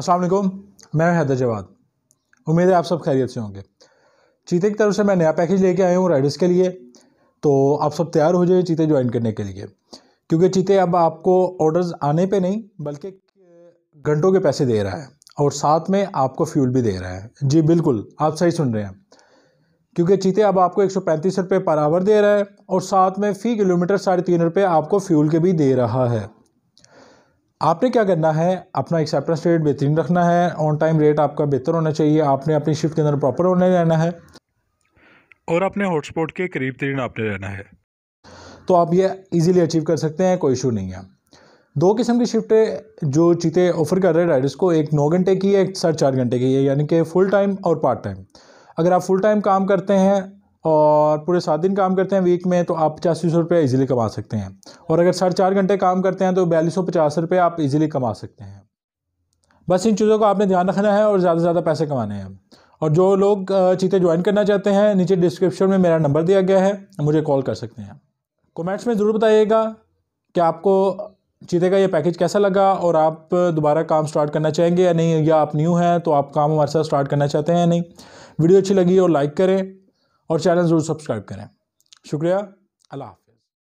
असलम मैं हैदर जवाद उम्मीद है आप सब खैरियत से होंगे चीते की तरफ से मैं नया पैकेज लेके आया हूँ राइडर्स के लिए तो आप सब तैयार हो जाइए चीते ज्वाइन करने के लिए क्योंकि चीते अब आपको ऑर्डर्स आने पे नहीं बल्कि घंटों के पैसे दे रहा है और साथ में आपको फ्यूल भी दे रहा है जी बिल्कुल आप सही सुन रहे हैं क्योंकि चीते अब आपको एक सौ पैंतीस रुपये पर आवर दे रहा है और साथ में फ़ी किलोमीटर साढ़े तीन रुपये आपको फ्यूल के भी दे रहा है आपने क्या करना है अपना एक्सेप्टेंस रेट बेहतरीन रखना है ऑन टाइम रेट आपका बेहतर होना चाहिए आपने अपनी शिफ्ट के अंदर प्रॉपर होने रहना है और अपने हॉटस्पॉट के करीब तरीन आपने रहना है तो आप ये इजीली अचीव कर सकते हैं कोई इशू नहीं है दो किस्म की शिफ्टें जो चीते ऑफर कर रहे हैं राइडर्स को एक नौ घंटे की है एक साढ़े चार घंटे की है यानी कि फुल टाइम और पार्ट टाइम अगर आप फुल टाइम काम करते हैं और पूरे सात दिन काम करते हैं वीक में तो आप पचासी सौ रुपये ईजिली कमा सकते हैं और अगर साढ़े चार घंटे काम करते हैं तो बयालीस सौ पचास रुपये आप इजीली कमा सकते हैं बस इन चीज़ों को आपने ध्यान रखना है और ज़्यादा से ज़्यादा पैसे कमाने हैं और जो लोग चीते ज्वाइन करना चाहते हैं नीचे डिस्क्रिप्शन में मेरा नंबर दिया गया है मुझे कॉल कर सकते हैं कमेंट्स में ज़रूर बताइएगा कि आपको चीते का ये पैकेज कैसा लगा और आप दोबारा काम स्टार्ट करना चाहेंगे या नहीं या आप न्यू हैं तो आप काम हमारे साथ स्टार्ट करना चाहते हैं या नहीं वीडियो अच्छी लगी और लाइक करें और चैनल ज़रूर सब्सक्राइब करें शुक्रिया अल्लाह हाफि